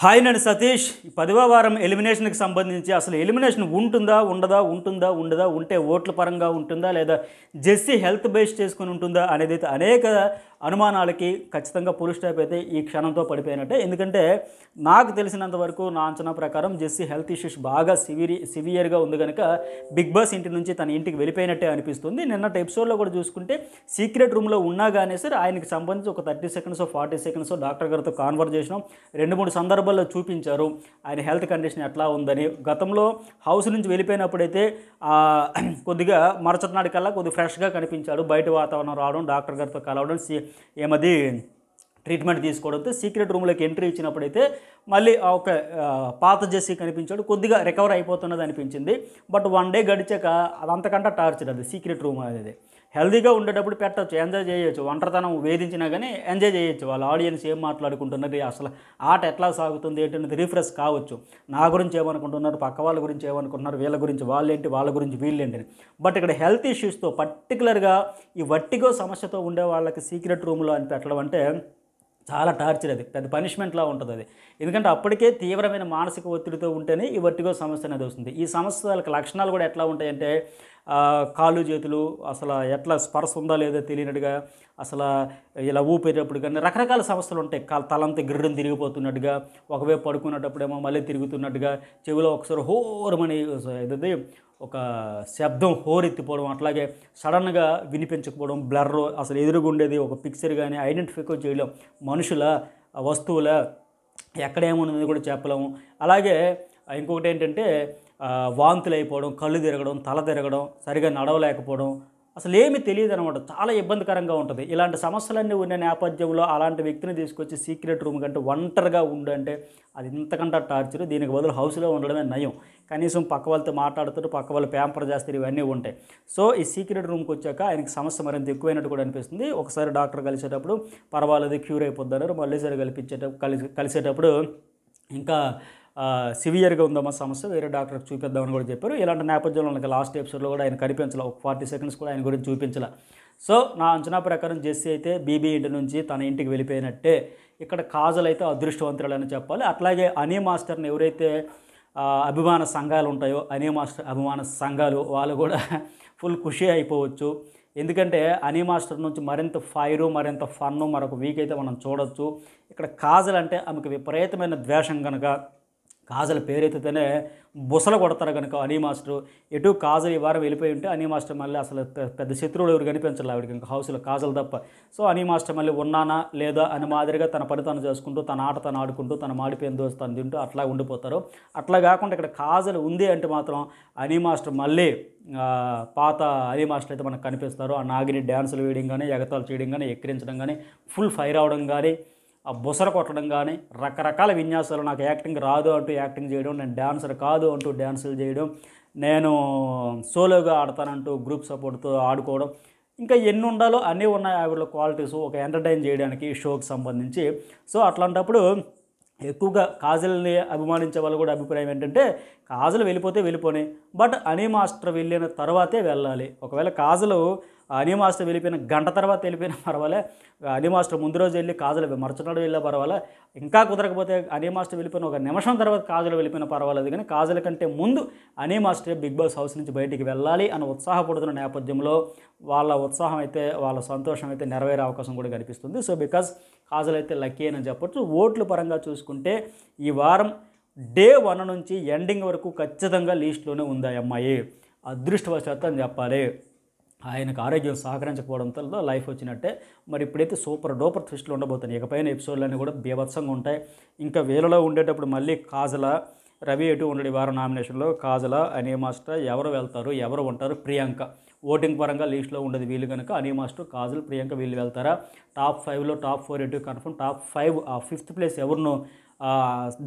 hi నేను సతీష్ పదవ వారం ఎలిమినేషన్కి సంబంధించి అసలు ఎలిమినేషన్ ఉంటుందా ఉండదా ఉంటుందా ఉండదా ఉంటే ఓట్ల పరంగా ఉంటుందా లేదా జెస్సీ హెల్త్ బేస్ చేసుకుని ఉంటుందా అనేది అయితే అనేక అనుమానాలకి ఖచ్చితంగా పోలీస్ స్టాప్ అయితే ఈ క్షణంతో పడిపోయినట్టే ఎందుకంటే నాకు తెలిసినంత వరకు నా అంచనా ప్రకారం జెస్సీ హెల్త్ ఇష్యూస్ బాగా సివిరి సివియర్గా ఉంది కనుక బిగ్ బాస్ ఇంటి నుంచి తన ఇంటికి వెళ్ళిపోయినట్టే అనిపిస్తుంది నిన్నటి ఎపిసోడ్లో కూడా చూసుకుంటే సీక్రెట్ రూమ్లో ఉన్నా కానీ సరే ఆయనకి సంబంధించి ఒక thirty seconds forty seconds doctor గారితో కాన్వర్జేషన్ రెండు మూడు సందర్భాల్లో చూపించారు ఆయన హెల్త్ కండిషన్ ఎట్లా ఉందని గతంలో హౌస్ నుంచి వెళ్ళిపోయినప్పుడైతే కొద్దిగా మరచటి నాటికల్లా కొద్దిగా ఫ్రెష్గా కనిపించాడు బయట వాతావరణం రావడం డాక్టర్ గారితో కలవడం ఏమది ట్రీట్మెంట్ తీసుకోవడంతో సీక్రెట్ రూమ్లోకి ఎంట్రీ ఇచ్చినప్పుడైతే మళ్ళీ ఒక పాత జెస్సి కనిపించాడు కొద్దిగా రికవర్ అయిపోతున్నది అనిపించింది బట్ వన్ డే గడిచాక అదంతకంటే టార్చర్ అది సీక్రెట్ రూమ్ అనేది హెల్దీగా ఉండేటప్పుడు పెట్టచ్చు ఎంజాయ్ చేయొచ్చు ఒంటరితనం వేధించినా కానీ ఎంజాయ్ చేయొచ్చు వాళ్ళ ఆడియన్స్ ఏం మాట్లాడుకుంటున్నది అసలు ఆట ఎట్లా సాగుతుంది ఏంటన్నది రిఫ్రెష్ కావచ్చు నా గురించి ఏమనుకుంటున్నారు పక్క వాళ్ళ గురించి ఏమనుకుంటున్నారు వీళ్ళ గురించి వాళ్ళేంటి వాళ్ళ గురించి వీళ్ళేంటి బట్ ఇక్కడ హెల్త్ ఇష్యూస్తో పర్టికులర్గా ఈ వట్టిగో సమస్యతో ఉండే వాళ్ళకి సీక్రెట్ రూమ్లో అని పెట్టడం అంటే చాలా టార్చర్ అది పెద్ద పనిష్మెంట్లా ఉంటుంది అది ఎందుకంటే అప్పటికే తీవ్రమైన మానసిక ఒత్తిడితో ఉంటేనే ఈ వర్టిగో సమస్య అనేది వస్తుంది ఈ సమస్యలకు లక్షణాలు కూడా ఎట్లా ఉంటాయంటే కాళ్ళు చేతులు అసలు ఎట్లా స్పర్శ ఉందా లేదో తెలియనట్టుగా అసలు ఇలా ఊపిరినప్పుడు కానీ రకరకాల సమస్యలు ఉంటాయి తలంతా గిర్రం తిరిగిపోతున్నట్టుగా ఒకవైపు పడుకున్నప్పుడేమో మళ్ళీ తిరుగుతున్నట్టుగా చెవిలో ఒకసారి హోరమని ఇది ఒక శబ్దం హోరెత్తిపోవడం అట్లాగే సడన్గా వినిపించకపోవడం బ్లర్ అసలు ఎదురుగుండేది ఒక పిక్చర్ కానీ ఐడెంటిఫై చేయలేం మనుషుల వస్తువుల ఎక్కడేమున్నది కూడా చెప్పలేము అలాగే ఇంకొకటి ఏంటంటే వాంతులు అయిపోవడం కళ్ళు తిరగడం తల తిరగడం సరిగా నడవలేకపోవడం అసలు ఏమి తెలియదు అనమాట చాలా ఇబ్బందికరంగా ఉంటుంది ఇలాంటి సమస్యలన్నీ ఉన్న నేపథ్యంలో అలాంటి వ్యక్తిని తీసుకొచ్చి సీక్రెట్ రూమ్ కంటే ఒంటరిగా ఉండు అంటే అది ఇంతకంటే టార్చర్ దీనికి బదులు హౌస్లో ఉండడమే నయం కనీసం పక్క వాళ్ళతో మాట్లాడుతూ పక్క వాళ్ళు ప్యాంపర్ చేస్తారు ఇవన్నీ ఉంటాయి సో ఈ సీక్రెట్ రూమ్కి వచ్చాక ఆయనకి సమస్య మరింత ఎక్కువైనట్టు కూడా అనిపిస్తుంది ఒకసారి డాక్టర్ కలిసేటప్పుడు పర్వాలేదు క్యూర్ అయిపోద్దన్నారు మళ్ళీసారి కలిపించేటప్పుడు కలిసి కలిసేటప్పుడు ఇంకా సివియర్గా ఉందమ్మ సమస్య వేరే డాక్టర్కి చూపిద్దామని కూడా చెప్పారు ఇలాంటి నేపథ్యంలో మనకి లాస్ట్ ఎపిసోడ్లో కూడా ఆయన కనిపించాల ఒక ఫార్టీ సెకండ్స్ కూడా ఆయన గురించి చూపించాల సో నా అంచనా ప్రకారం జెస్సీ అయితే బీబీ ఇంటి నుంచి తన ఇంటికి వెళ్ళిపోయినట్టే ఇక్కడ కాజల్ అయితే అదృష్టవంతురాలని చెప్పాలి అట్లాగే అనీ మాస్టర్ని ఎవరైతే అభిమాన సంఘాలు ఉంటాయో అనీ మాస్టర్ అభిమాన సంఘాలు వాళ్ళు కూడా ఫుల్ ఖుషి అయిపోవచ్చు ఎందుకంటే అనీ మాస్టర్ నుంచి మరింత ఫైరు మరింత ఫన్ను మరొక వీక్ అయితే మనం చూడవచ్చు ఇక్కడ కాజల్ అంటే ఆమెకు విపరీతమైన ద్వేషం కనుక కాజల పేరైతేనే బుసలు కొడతారు కనుక అనీ మాస్టర్ ఎటు కాజల్ ఈ వారం వెళ్ళిపోయి ఉంటే అనీ మాస్టర్ మళ్ళీ అసలు పెద్ద శత్రువులు ఎవరు కనిపించాలి ఆవిడకి ఇంకా హౌస్లో కాజల్ తప్ప సో అనీ మాస్టర్ మళ్ళీ ఉన్నానా లేదా అని మాదిరిగా తన పని తను చేసుకుంటూ తన ఆట తను ఆడుకుంటూ తన మాడిపోయిన దోస్తు తను తింటూ అట్లా ఉండిపోతారు అట్లా కాకుండా ఇక్కడ కాజల్ ఉంది అంటే మాత్రం అనీ మాస్టర్ మళ్ళీ పాత అనీ మాస్టర్ అయితే మనకు కనిపిస్తారు ఆ నాగిని డ్యాన్సులు వేయడం కానీ ఎగతాలు చేయడం కానీ ఎక్కిరించడం కానీ ఫుల్ ఫైర్ అవడం కానీ ఆ బుసర కొట్టడం కానీ రకరకాల విన్యాసాలు నాకు యాక్టింగ్ రాదు అంటూ యాక్టింగ్ చేయడం నేను డాన్సర్ కాదు అంటూ డ్యాన్సులు చేయడం నేను సోలోగా ఆడతానంటూ గ్రూప్ సపోర్ట్తో ఆడుకోవడం ఇంకా ఎన్ని ఉండాలో అన్నీ ఉన్నాయి ఆవిడ క్వాలిటీస్ ఒక ఎంటర్టైన్ చేయడానికి షోకి సంబంధించి సో అట్లాంటప్పుడు ఎక్కువగా కాజల్ని అభిమానించే వాళ్ళు కూడా అభిప్రాయం ఏంటంటే కాజలు వెళ్ళిపోతే వెళ్ళిపోయి బట్ అనీ మాస్టర్ వెళ్ళిన తర్వాతే వెళ్ళాలి ఒకవేళ కాజలు అనీ మాస్టర్ వెళ్ళిపోయిన గంట తర్వాత వెళ్ళిపోయినా పర్వాలే అనీ మాస్టర్ ముందు రోజు వెళ్ళి కాజలు మర్చినాడు వెళ్ళినా పర్వాలే ఇంకా కుదరకపోతే అనీ మాస్టర్ వెళ్ళిపోయిన ఒక నిమిషం తర్వాత కాజలు వెళ్ళిపోయినా పర్వాలేదు కానీ కాజల కంటే ముందు అనీ మాస్టర్ బిగ్ బాస్ హౌస్ నుంచి బయటికి వెళ్ళాలి అని ఉత్సాహపడుతున్న నేపథ్యంలో వాళ్ళ ఉత్సాహం అయితే వాళ్ళ సంతోషం అయితే నెరవేరే అవకాశం కూడా కనిపిస్తుంది సో బికాజ్ కాజులు అయితే లక్కీ అని చెప్పొచ్చు ఓట్ల పరంగా చూసుకుంటే ఈ వారం డే వన్ నుంచి ఎండింగ్ వరకు ఖచ్చితంగా లీస్ట్లోనే ఉంది అమ్మాయి అదృష్టవశాత్తు అని చెప్పాలి ఆయనకు ఆరోగ్యం సహకరించకపోవడంతో లైఫ్ వచ్చినట్టే మరి ఇప్పుడైతే సూపర్ డోపర్ ట్విస్ట్లు ఉండబోతుంది ఇకపైన ఎపిసోడ్లన్నీ కూడా బీభత్సంగా ఉంటాయి ఇంకా వేలలో ఉండేటప్పుడు మళ్ళీ కాజల రవి ఎటు ఉండడి వారం నామినేషన్లో కాజల అనే మాస్టర్ ఎవరు వెళ్తారు ఎవరు ఉంటారు ప్రియాంక ఓటింగ్ పరంగా లీస్ట్లో ఉండదు వీళ్ళు కనుక అనే మాస్టర్ కాజల్ ప్రియాంక వీళ్ళు వెళ్తారా టాప్ ఫైవ్లో టాప్ ఫోర్ ఎటు కన్ఫర్మ్ టాప్ ఫైవ్ ఆ ఫిఫ్త్ ప్లేస్ ఎవరినో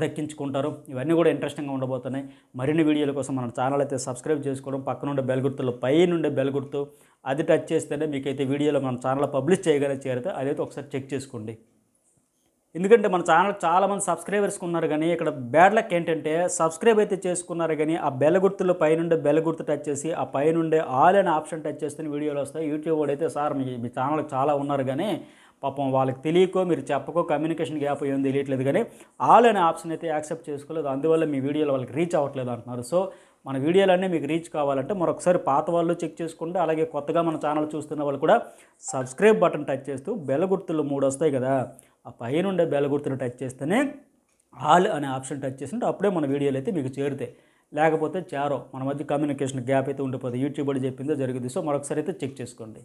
దక్కించుకుంటారు ఇవన్నీ కూడా ఇంట్రెస్టింగ్గా ఉండబోతున్నాయి మరిన్ని వీడియోల కోసం మన ఛానల్ అయితే సబ్స్క్రైబ్ చేసుకోవడం పక్కనుండే బెల్ గుర్తులు పై నుండే బెల్ గుర్తు అది టచ్ చేస్తేనే మీకైతే వీడియోలో మన ఛానల్ పబ్లిష్ చేయగానే చేరితే అదైతే ఒకసారి చెక్ చేసుకోండి ఎందుకంటే మన ఛానల్ చాలామంది సబ్స్క్రైబర్స్కి ఉన్నారు కానీ ఇక్కడ బ్యాడ్ లక్ ఏంటంటే సబ్స్క్రైబ్ అయితే చేసుకున్నారు కానీ ఆ బెల్ గుర్తులు పైనుండే బెల్ గుర్తు టచ్ చేసి ఆ పైనుండే ఆల్ అనే ఆప్షన్ టచ్ చేస్తే వీడియోలు వస్తాయి యూట్యూబ్ అయితే సార్ మీ మీ ఛానల్ చాలా ఉన్నారు కానీ పాపం వాళ్ళకి తెలియకో మీరు చెప్పకో కమ్యూనికేషన్ గ్యాప్ ఏం తెలియట్లేదు కానీ ఆల్ అనే ఆప్షన్ అయితే యాక్సెప్ట్ చేసుకోలేదు అందువల్ల మీ వీడియోలు వాళ్ళకి రీచ్ అవ్వట్లేదు అంటున్నారు సో మన వీడియోలన్నీ మీకు రీచ్ కావాలంటే మరొకసారి పాత వాళ్ళు చెక్ చేసుకుంటే అలాగే కొత్తగా మన ఛానల్ చూస్తున్న వాళ్ళు కూడా సబ్స్క్రైబ్ బటన్ టచ్ చేస్తూ బెల్ల గుర్తులు మూడు వస్తాయి కదా ఆ పైన ఉండే బెల్ల గుర్తులు టచ్ చేస్తేనే ఆల్ అనే ఆప్షన్ టచ్ చేస్తుంటే అప్పుడే మన వీడియోలు అయితే మీకు చేరుతాయి లేకపోతే చేరో మన మధ్య కమ్యూనికేషన్ గ్యాప్ అయితే ఉండిపోతుంది యూట్యూబ్ అని చెప్పిందో జరిగింది సో మరొకసారి అయితే చెక్ చేసుకోండి